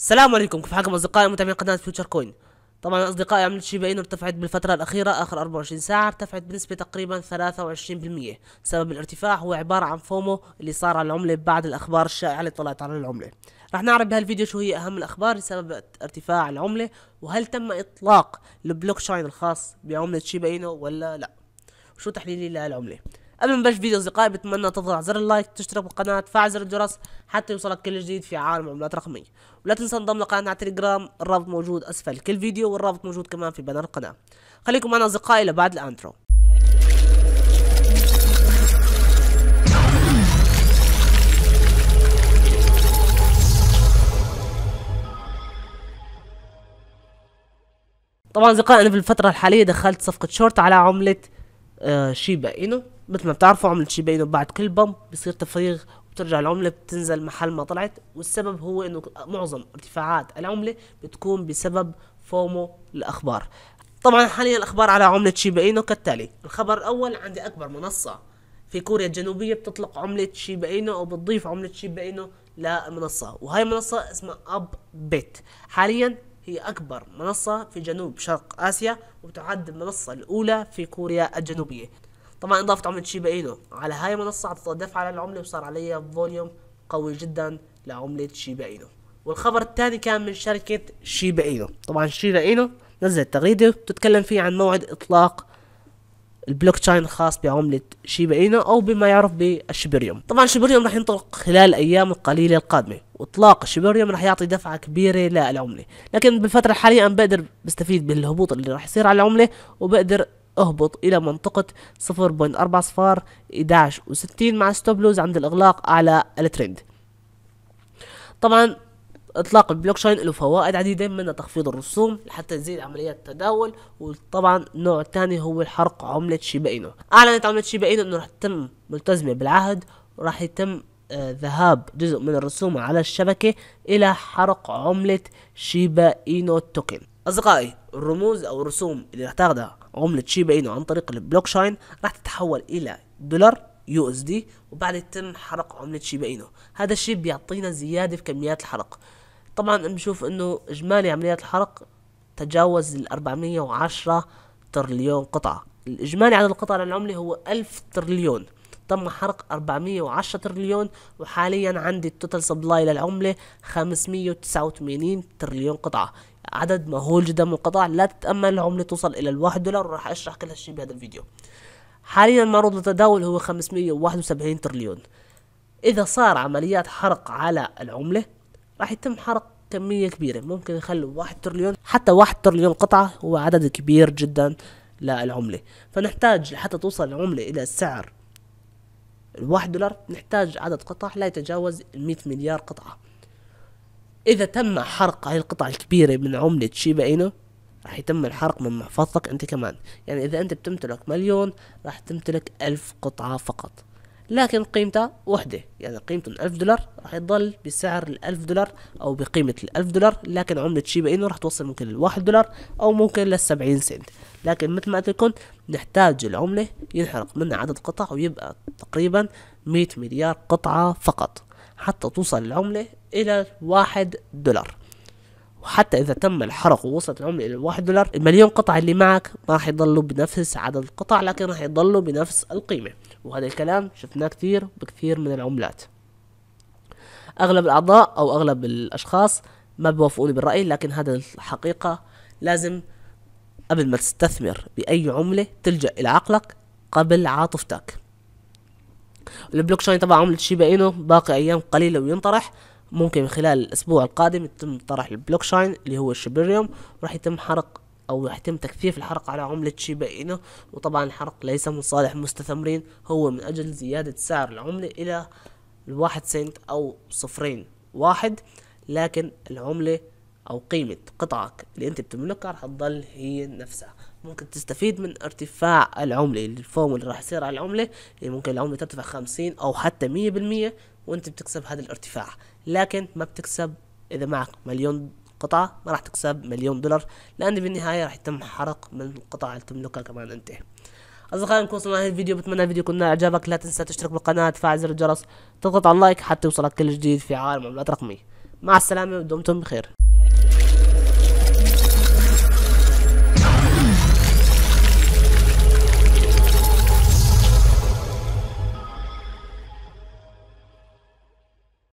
السلام عليكم كيف حالكم اصدقائي متابعين قناه فيوتشر كوين طبعا اصدقائي عمله شيباينو ارتفعت بالفتره الاخيره اخر 24 ساعه ارتفعت بنسبه تقريبا 23% سبب الارتفاع هو عباره عن فومو اللي صار على العمله بعد الاخبار الشائعه اللي طلعت على العمله رح نعرف بهالفيديو شو هي اهم الاخبار لسبب ارتفاع العمله وهل تم اطلاق البلوك شاين الخاص بعمله شيباينو ولا لا وشو تحليلي لهالعمله قبل ما نبلش فيديو اصدقائي بتمنى تضغط على زر اللايك تشترك بالقناه تفعل زر الجرس حتى يوصلك كل جديد في عالم العملات الرقميه ولا تنسى انضم لقناة على التليجرام الرابط موجود اسفل كل فيديو والرابط موجود كمان في بنر القناه خليكم معنا اصدقائي لبعد الانترو طبعا اصدقائي انا في الفتره الحاليه دخلت صفقه شورت على عمله آه، شيبا اينو مثل ما بتعرفوا عملة شيبين بعد كل بمب بصير تفريغ وبترجع العملة بتنزل محل ما طلعت والسبب هو انه معظم ارتفاعات العملة بتكون بسبب فومو الاخبار طبعا حاليا الاخبار على عملة شيبا اينو كالتالي الخبر الاول عندي اكبر منصة في كوريا الجنوبية بتطلق عملة شيبا اينو او بتضيف عملة شيبا اينو لمنصة وهي منصة اسمها اب بيت حاليا هي أكبر منصة في جنوب شرق آسيا وتعد المنصة الأولى في كوريا الجنوبية طبعا اضافه عمله شيبا اينو على هاي المنصه هتضاف على العمله وصار عليها فوليوم قوي جدا لعمله شيبا اينو والخبر الثاني كان من شركه شيبا اينو طبعا شيبا اينو نزلت تغريده بتتكلم فيه عن موعد اطلاق البلوك تشين الخاص بعملة شيبا اينو او بما يعرف بالشبريوم طبعا شيبريوم راح ينطلق خلال الايام القليلة القادمة واطلاق الشبريوم راح يعطي دفعة كبيرة للعملة لكن بالفترة الحالية انا بقدر بستفيد بالهبوط اللي راح يصير على العملة وبقدر اهبط الى منطقة 0.4 صفار 11 و60 مع ستوب لوز عند الاغلاق على الترند طبعا اطلاق البلوك تشين له فوائد عديده منها تخفيض الرسوم لحتى تزيد عمليات التداول وطبعا النوع الثاني هو الحرق عمله شيبا اينو اعلنت عمله شيبا اينو انه راح تتم ملتزمه بالعهد وراح يتم آه، ذهاب جزء من الرسوم على الشبكه الى حرق عمله شيبا اينو توكن أصدقائي الرموز أو الرسوم اللي راح تاخدها عملة شيبا إينو عن طريق البلوك شاين راح تتحول إلى دولار يو اس دي وبعد يتم حرق عملة شيبا إينو هذا الشيء بيعطينا زيادة في كميات الحرق طبعا بنشوف إنه إجمالي عمليات الحرق تجاوز ال 410 ترليون قطعة الإجمالي عدد القطع للعملة هو 1000 ترليون تم حرق 410 ترليون وحاليا عندي التوتال سبلاي للعملة 589 ترليون قطعة عدد مهول جدا من القطع لا تتأمل العملة توصل إلى الواحد دولار وراح أشرح كل هالشي بهذا الفيديو حاليا المعروض للتداول هو 571 تريليون إذا صار عمليات حرق على العملة راح يتم حرق كمية كبيرة ممكن يخلوا واحد تريليون حتى واحد تريليون قطعة هو عدد كبير جدا للعملة فنحتاج حتى توصل العملة إلى السعر الواحد دولار نحتاج عدد قطع لا يتجاوز المئة مليار قطعة اذا تم حرق هاي القطع الكبيره من عمله شيبا اينو راح يتم الحرق من محفظتك انت كمان يعني اذا انت بتمتلك مليون راح تمتلك ألف قطعه فقط لكن قيمتها وحدة يعني قيمته الف دولار راح يضل بسعر الألف دولار أو بقيمة الألف دولار لكن عملة شيبا اينو راح توصل ممكن للواحد دولار أو ممكن للسبعين سنت لكن مثل ما قلت لكم نحتاج العملة ينحرق منها عدد قطع ويبقى تقريبا مية مليار قطعة فقط حتى توصل العملة إلى واحد دولار وحتى إذا تم الحرق ووصلت العملة إلى واحد دولار المليون قطعة اللي معك ما راح يضلوا بنفس عدد القطع لكن راح يضلوا بنفس القيمة وهذا الكلام شفناه كثير بكثير من العملات أغلب الأعضاء أو أغلب الأشخاص ما بوافقوني بالرأي لكن هذا الحقيقة لازم قبل ما تستثمر بأي عملة تلجأ إلى عقلك قبل عاطفتك البلوك تشين تبع عملة شيبا إينو باقي أيام قليلة وينطرح ممكن خلال الأسبوع القادم يتم طرح البلوك تشين اللي هو الشبريوم راح يتم حرق أو راح يتم تكثيف الحرق على عملة شيبا إينو وطبعا الحرق ليس من صالح المستثمرين هو من أجل زيادة سعر العملة إلى الواحد سنت أو صفرين واحد لكن العملة او قيمة قطعك اللي انت بتملكها رح تضل هي نفسها ممكن تستفيد من ارتفاع العملة الفوم اللي راح يصير على العملة اللي ممكن العملة ترتفع خمسين او حتى مية بالمية وانت بتكسب هذا الارتفاع لكن ما بتكسب اذا معك مليون قطعة ما راح تكسب مليون دولار لان بالنهاية راح يتم حرق من القطع اللي تملكها كمان انت اصدقائي نكون وصلنا لهذا الفيديو بتمنى الفيديو يكون اعجابك لا تنسى تشترك بالقناة تفعل زر الجرس تضغط على اللايك حتى يوصلك كل جديد في عالم العملات الرقمية مع السلامة ودمتم بخير